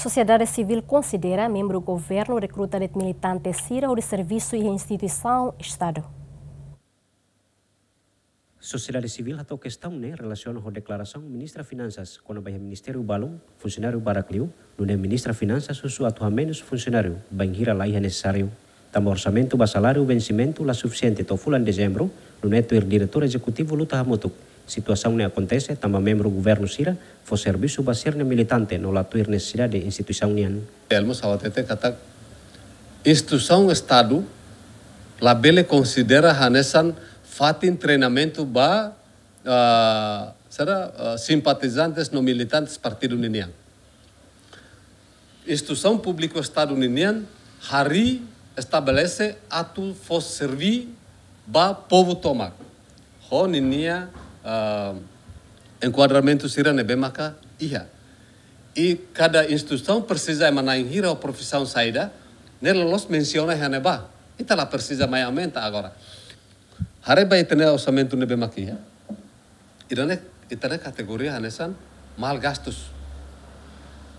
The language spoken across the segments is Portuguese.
Sociedade civil considera membro do governo recrutamento militante Cira ou de serviço e instituição Estado. Sociedade civil atau questão né, relação com a declaração ministra finanças quando bem ministério balão funcionário baracliu onde é ministra finanças seu atau menos funcionário bem hira lá é necessário tamo orçamento o vencimento lá suficiente to então, fulan dezembro onde o é diretor executivo luta hamutuk Situação não acontece, também membro do governo Sira, o serviço vai ser militante, não atuar necessidade de instituição nenhuma. Elmo Salatete kata, instituição Estado, bele considera hanesan fatin treinamento ba uh, será uh, simpatizantes no militantes partido ninian. Instituição público Estado ninian, hari estabelece atu fos servir ba povo tomar. Ho ninia uh, ehm, enquadramentos bemaka ia. E cada instituição precisa emanahir a profissão saída, nela los menciona Haneba. Então ela precisa mais aumenta agora. Hareba itene orçamento nebemaki ia. Irane itane kategoria hanesan mal gastos.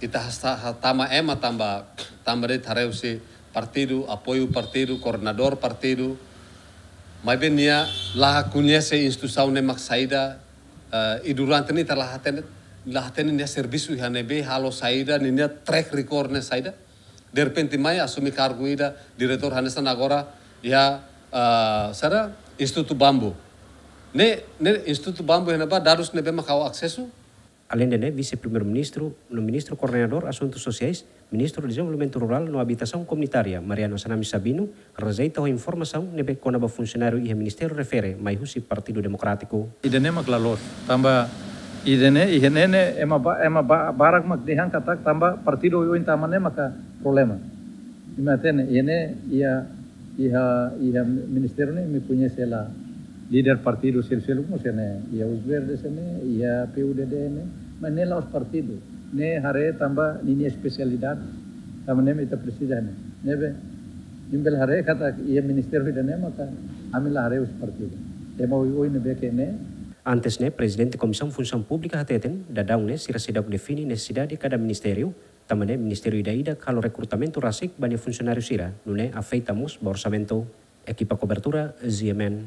Ita hasta tama ema tamba tamba de tareusi partido, apoio partido, coordenador partido, Mai ben nia laha kunia se instituição ne maksaida uh, eh, e durante ni la haten nia serviço ne be halo saida nia trek rekor ne saida. der penti mai asumi kargu ida diretor hanesan agora ya uh, eh, sara Instituto Bambu. Ne ne institut Bambu ne ba darus ne be makau aksesu além de né, vice-primeiro-ministro, no ministro coordenador assuntos sociais, ministro de desenvolvimento rural no habitação comunitária, Mariano Sanami Sabino, rejeita a informação nebe o funcionário e ministério refere, mas husi Partido Democrático. Idene claro. tamba idene ihenene é uma barra ba, é barak magdihan katak tamba partido yo intamane maka problema. Imatene ihene ia iha iha ministério ne me conhece sei lá líder partidos socialsumos y ia los verdes ene ia PUDD ne mas nela os partidos ne haré tamba nini tamba ne mita precisa ene nebe imbel hare kata ia ministerio a maka la haré los partidos tema oi ne ve que ne ne, Presidente Comisión Función Pública hateten, dadaungne sirasidok defini de cada ministerio, tamane Ministerio ida ida kalau recrutamento rasik bani fungsionarisira sira, nune mus, borsamento, equipa cobertura, ZMN.